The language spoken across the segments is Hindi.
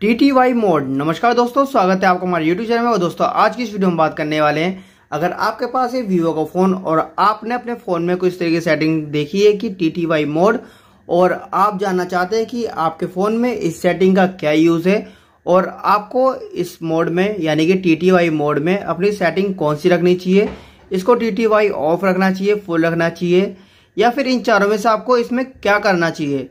टी टी वाई मोड नमस्कार दोस्तों स्वागत है आपका हमारे यूट्यूब चैनल में और दोस्तों आज की इस वीडियो में बात करने वाले हैं अगर आपके पास है वीवो का फ़ोन और आपने अपने फ़ोन में कुछ तरीके की सेटिंग देखी है कि टी टी वाई मोड और आप जानना चाहते हैं कि आपके फ़ोन में इस सेटिंग का क्या यूज़ है और आपको इस मोड में यानी कि टी टी वाई मोड में अपनी सेटिंग कौन सी रखनी चाहिए इसको टी टी वाई ऑफ रखना चाहिए फुल रखना चाहिए या फिर इन चारों में से आपको इसमें क्या करना चाहिए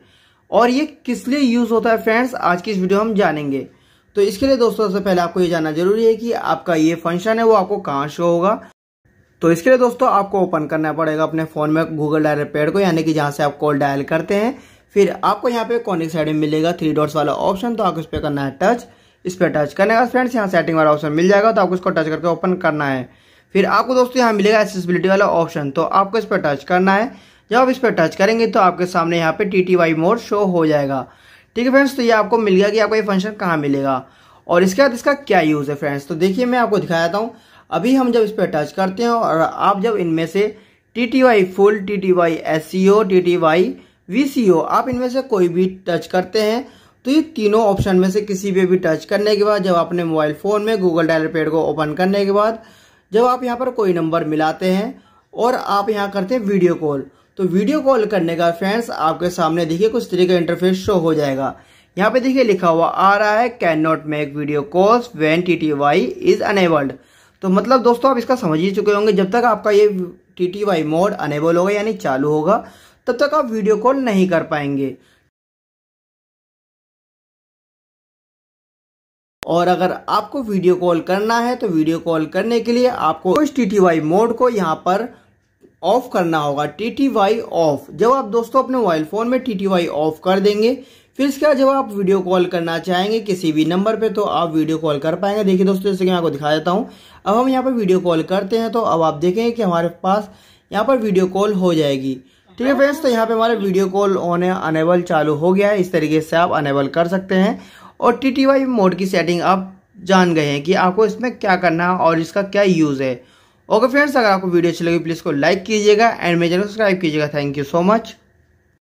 और ये किस लिए यूज़ होता है फ्रेंड्स आज की इस वीडियो हम जानेंगे तो इसके लिए दोस्तों सबसे पहले आपको ये जानना जरूरी है कि आपका ये फंक्शन है वो आपको कहाँ शो होगा तो इसके लिए दोस्तों आपको ओपन करना पड़ेगा अपने फ़ोन में गूगल डायल पेड को यानी कि जहां से आप कॉल डायल करते हैं फिर आपको यहाँ पे कॉनिक साइड में मिलेगा थ्री डॉट्स वाला ऑप्शन तो आपको इस पर करना है टच इस पर टच करने का फ्रेंड्स यहाँ सेटिंग वाला ऑप्शन मिल जाएगा तो आपको इसको टच करके ओपन करना है फिर आपको दोस्तों यहाँ मिलेगा एसेसिबिलिटी वाला ऑप्शन तो आपको इस पर टच करना है जब आप इस पर टच करेंगे तो आपके सामने यहाँ पे T T Y mode show हो जाएगा ठीक है फ्रेंड्स तो ये आपको मिल गया कि आपको ये फंक्शन कहाँ मिलेगा और इसके बाद इसका क्या यूज़ है फ्रेंड्स तो देखिए मैं आपको दिखा देता हूँ अभी हम जब इस पर टच करते हैं और आप जब इनमें से T T Y full T T Y S C O T T Y V C O आप इनमें से कोई भी टच करते हैं तो ये तीनों ऑप्शन में से किसी पे भी टच करने के बाद जब आपने मोबाइल फ़ोन में गूगल डायलर पेड को ओपन करने के बाद जब आप यहाँ पर कोई नंबर मिलाते हैं और आप यहाँ करते हैं वीडियो कॉल तो वीडियो कॉल करने का फ्रेंड्स आपके सामने देखिए कुछ तरीके का इंटरफेस शो हो जाएगा यहाँ पे देखिए लिखा हुआ आ रहा है can not make video calls when T T Y is enabled तो मतलब दोस्तों आप इसका समझ ही चुके होंगे जब तक आपका ये T T Y mode enable होगा यानी चालू होगा तब तक आप वीडियो कॉल नहीं कर पाएंगे और अगर आपको वीडियो कॉल करना है तो वीडियो कॉल करने के लिए आपको इस टी टी वाई मोड को यहाँ पर ऑफ करना होगा टी टी वाई ऑफ जब आप दोस्तों अपने मोबाइल फोन में टी टी वाई ऑफ कर देंगे फिर इसके बाद जब आप वीडियो कॉल करना चाहेंगे किसी भी नंबर पे तो आप वीडियो कॉल कर पाएंगे देखिए दोस्तों जैसे कि मैं आपको दिखा देता हूँ अब हम यहाँ पर वीडियो कॉल करते हैं तो अब आप देखेंगे कि हमारे पास यहाँ पर वीडियो कॉल हो जाएगी ठीक है फ्रेंड्स तो यहाँ पे हमारा वीडियो कॉल ऑन है अनेबल चालू हो गया है इस तरीके से आप अनेबल कर सकते हैं और टी टी वाई मोड की सेटिंग आप जान गए हैं कि आपको इसमें क्या करना है और इसका क्या यूज़ है ओके फ्रेंड्स अगर आपको वीडियो अच्छी लगी प्लीज़ को लाइक कीजिएगा एंड मेरे चैनल सब्सक्राइब कीजिएगा थैंक यू सो मच